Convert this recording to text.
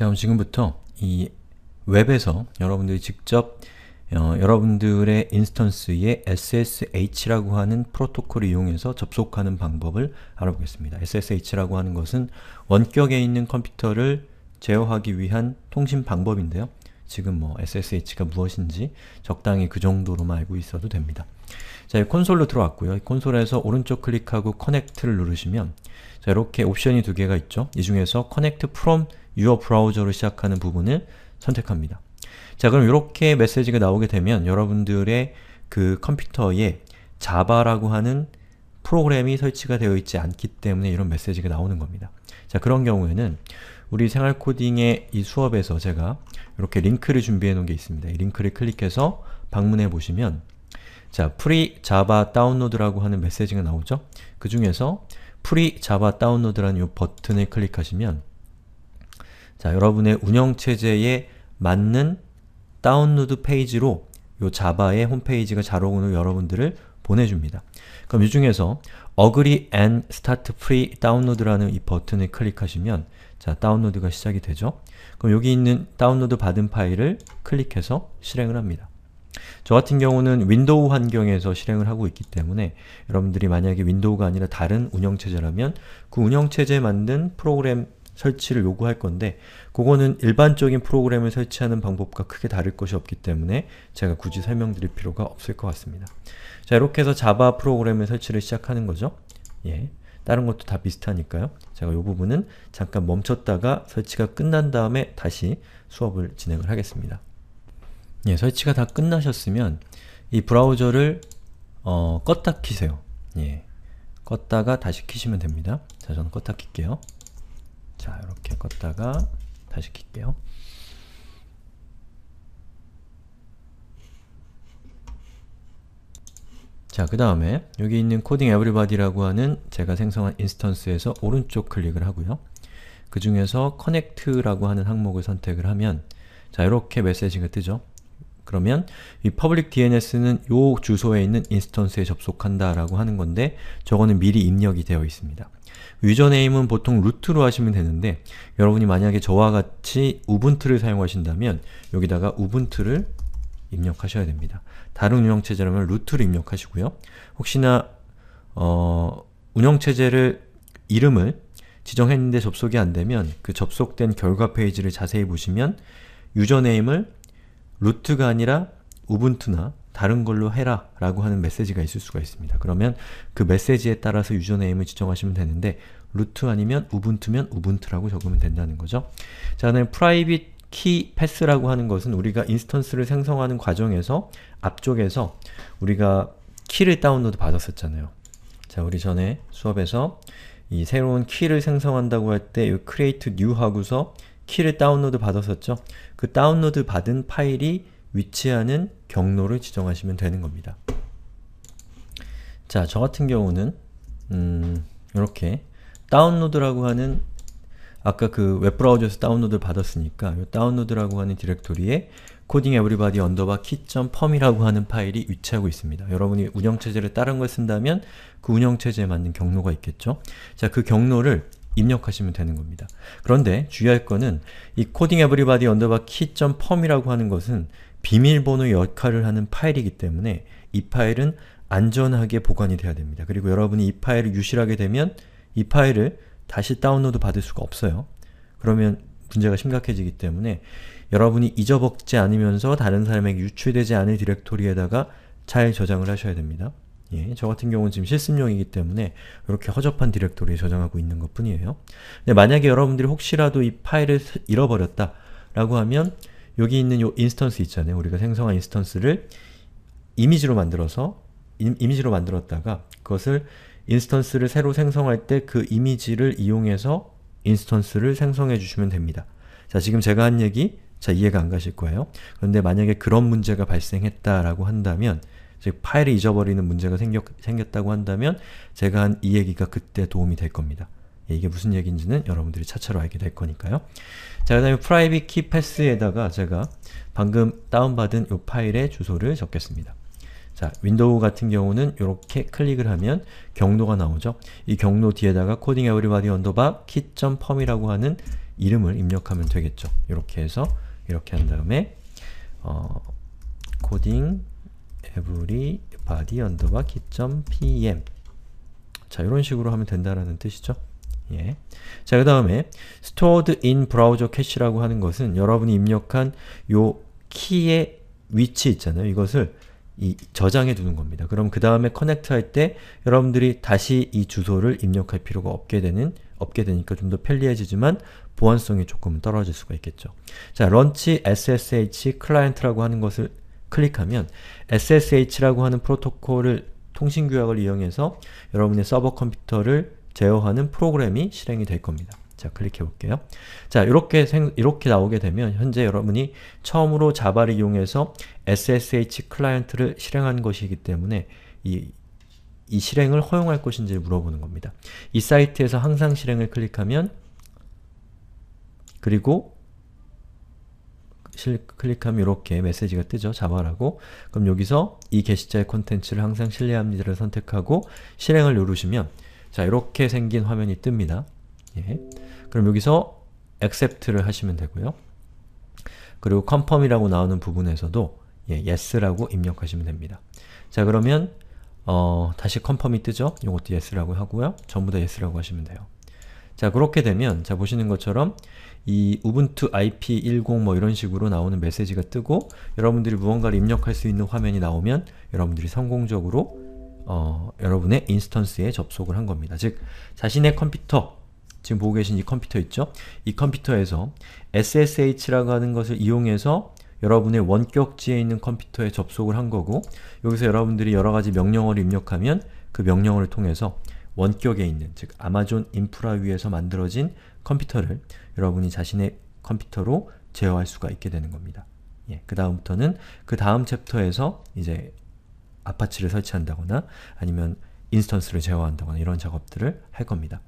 자 그럼 지금부터 이 웹에서 여러분들이 직접 어, 여러분들의 인스턴스에 SSH라고 하는 프로토콜을 이용해서 접속하는 방법을 알아보겠습니다. SSH라고 하는 것은 원격에 있는 컴퓨터를 제어하기 위한 통신 방법인데요. 지금 뭐 SSH가 무엇인지 적당히 그 정도로만 알고 있어도 됩니다. 자, 콘솔로 들어왔고요. 콘솔에서 오른쪽 클릭하고 커넥트를 누르시면 자, 이렇게 옵션이 두 개가 있죠. 이 중에서 커넥트 from your browser로 시작하는 부분을 선택합니다. 자, 그럼 이렇게 메시지가 나오게 되면 여러분들의 그 컴퓨터에 자바라고 하는 프로그램이 설치가 되어 있지 않기 때문에 이런 메시지가 나오는 겁니다. 자, 그런 경우에는 우리 생활코딩의 이 수업에서 제가 이렇게 링크를 준비해 놓은 게 있습니다. 이 링크를 클릭해서 방문해 보시면 자, 프리 자바 다운로드라고 하는 메시지가 나오죠? 그 중에서 프리 자바 다운로드라는 이 버튼을 클릭하시면 자, 여러분의 운영체제에 맞는 다운로드 페이지로 이 자바의 홈페이지가 잘 오는 여러분들을 보내줍니다. 그럼 이 중에서 agree and start free download라는 이 버튼을 클릭하시면 자, 다운로드가 시작이 되죠. 그럼 여기 있는 다운로드 받은 파일을 클릭해서 실행을 합니다. 저 같은 경우는 윈도우 환경에서 실행을 하고 있기 때문에 여러분들이 만약에 윈도우가 아니라 다른 운영체제라면 그 운영체제에 맞는 프로그램 설치를 요구할 건데 그거는 일반적인 프로그램을 설치하는 방법과 크게 다를 것이 없기 때문에 제가 굳이 설명드릴 필요가 없을 것 같습니다. 자, 이렇게 해서 자바 프로그램을 설치를 시작하는 거죠. 예. 다른 것도 다 비슷하니까요. 제가 이 부분은 잠깐 멈췄다가 설치가 끝난 다음에 다시 수업을 진행을 하겠습니다. 예, 설치가 다 끝나셨으면 이 브라우저를 어, 껐다 키세요. 예, 껐다가 다시 키시면 됩니다. 자, 저는 껐다 킬게요. 자, 이렇게 껐다가 다시 킬게요. 자, 그 다음에 여기 있는 코딩 에브리바디라고 하는 제가 생성한 인스턴스에서 오른쪽 클릭을 하고요. 그 중에서 커넥트라고 하는 항목을 선택을 하면 자, 이렇게 메시지가 뜨죠. 그러면 이 public DNS는 요 주소에 있는 인스턴스에 접속한다 라고 하는 건데 저거는 미리 입력이 되어 있습니다. 유저네임은 보통 루트로 하시면 되는데 여러분이 만약에 저와 같이 우분투를 사용하신다면 여기다가 우분투를 입력하셔야 됩니다. 다른 운영체제라면 루트를 입력하시고요. 혹시나 어, 운영체제를 이름을 지정했는데 접속이 안되면 그 접속된 결과 페이지를 자세히 보시면 유저네임을 루트가 아니라 우분투나 다른 걸로 해라 라고 하는 메시지가 있을 수가 있습니다. 그러면 그 메시지에 따라서 유저네임을 지정하시면 되는데 루트 아니면 우분투면 우분투라고 적으면 된다는 거죠. 자, 그 다음 프라이빗 키 패스라고 하는 것은 우리가 인스턴스를 생성하는 과정에서 앞쪽에서 우리가 키를 다운로드 받았었잖아요. 자, 우리 전에 수업에서 이 새로운 키를 생성한다고 할 때 이 create new 하고서 키를 다운로드 받았었죠. 그 다운로드 받은 파일이 위치하는 경로를 지정하시면 되는 겁니다. 자, 저 같은 경우는 음, 이렇게 다운로드라고 하는 아까 그 웹브라우저에서 다운로드 를 받았으니까 이 다운로드라고 하는 디렉토리에 코딩 에브리바디 언더바 키.펌이라고 하는 파일이 위치하고 있습니다. 여러분이 운영체제를 다른 걸 쓴다면 그 운영체제에 맞는 경로가 있겠죠? 자, 그 경로를 입력하시면 되는 겁니다. 그런데 주의할 거는 이 코딩 에브리바디 언더바 키.펌이라고 하는 것은 비밀번호 역할을 하는 파일이기 때문에 이 파일은 안전하게 보관이 돼야 됩니다. 그리고 여러분이 이 파일을 유실하게 되면 이 파일을 다시 다운로드 받을 수가 없어요. 그러면 문제가 심각해지기 때문에 여러분이 잊어먹지 않으면서 다른 사람에게 유출되지 않을 디렉토리에다가 잘 저장을 하셔야 됩니다. 예, 저 같은 경우는 지금 실습용이기 때문에 이렇게 허접한 디렉토리에 저장하고 있는 것 뿐이에요. 근데 만약에 여러분들이 혹시라도 이 파일을 잃어버렸다 라고 하면 여기 있는 요 인스턴스 있잖아요. 우리가 생성한 인스턴스를 이미지로 만들어서 임, 이미지로 만들었다가 그것을 인스턴스를 새로 생성할 때 그 이미지를 이용해서 인스턴스를 생성해 주시면 됩니다. 자, 지금 제가 한 얘기 자, 이해가 안 가실 거예요. 그런데 만약에 그런 문제가 발생했다라고 한다면 즉 파일을 잊어버리는 문제가 생겼, 생겼다고 한다면 제가 한 이 얘기가 그때 도움이 될 겁니다. 예, 이게 무슨 얘기인지는 여러분들이 차차로 알게 될 거니까요. 자, 그 다음에 private key pass에다가 제가 방금 다운받은 이 파일의 주소를 적겠습니다. 자, 윈도우 같은 경우는 이렇게 클릭을 하면 경로가 나오죠. 이 경로 뒤에다가 코딩 에브리바디 언더바 k p u m 이라고 하는 이름을 입력하면 되겠죠. 이렇게 해서 이렇게 한 다음에 어, 코딩 e v e r y 언더바 k p m 자, 이런 식으로 하면 된다라는 뜻이죠. 예. 자, 그 다음에 stored in browser cache라고 하는 것은 여러분이 입력한 요 키의 위치 있잖아요. 이것을 이 저장해 두는 겁니다. 그럼 그 다음에 커넥트 할 때 여러분들이 다시 이 주소를 입력할 필요가 없게 되는 없게 되니까 좀 더 편리해지지만 보안성이 조금 떨어질 수가 있겠죠. 자, 런치 SSH 클라이언트라고 하는 것을 클릭하면 SSH라고 하는 프로토콜을 통신 규약을 이용해서 여러분의 서버 컴퓨터를 제어하는 프로그램이 실행이 될 겁니다. 자, 클릭해 볼게요. 자, 이렇게 이렇게 나오게 되면 현재 여러분이 처음으로 자바를 이용해서 SSH 클라이언트를 실행한 것이기 때문에 이, 이 실행을 허용할 것인지 물어보는 겁니다. 이 사이트에서 항상 실행을 클릭하면 그리고 클릭하면 이렇게 메시지가 뜨죠. 자바라고. 그럼 여기서 이 게시자의 콘텐츠를 항상 신뢰합니다를 선택하고 실행을 누르시면 자 이렇게 생긴 화면이 뜹니다. 예. 그럼 여기서 accept를 하시면 되고요. 그리고 confirm이라고 나오는 부분에서도 예, yes라고 입력하시면 됩니다. 자 그러면 어, 다시 confirm이 뜨죠? 이것도 yes라고 하고요. 전부 다 yes라고 하시면 돼요. 자 그렇게 되면 자 보시는 것처럼 이 ubuntu ip10 뭐 이런 식으로 나오는 메시지가 뜨고 여러분들이 무언가를 입력할 수 있는 화면이 나오면 여러분들이 성공적으로 어, 여러분의 인스턴스에 접속을 한 겁니다. 즉, 자신의 컴퓨터, 지금 보고 계신 이 컴퓨터 있죠? 이 컴퓨터에서 SSH라고 하는 것을 이용해서 여러분의 원격지에 있는 컴퓨터에 접속을 한 거고 여기서 여러분들이 여러가지 명령어를 입력하면 그 명령어를 통해서 원격에 있는, 즉 아마존 인프라 위에서 만들어진 컴퓨터를 여러분이 자신의 컴퓨터로 제어할 수가 있게 되는 겁니다. 예, 그 다음부터는 그 다음 챕터에서 이제 아파치를 설치한다거나 아니면 인스턴스를 제어한다거나 이런 작업들을 할 겁니다.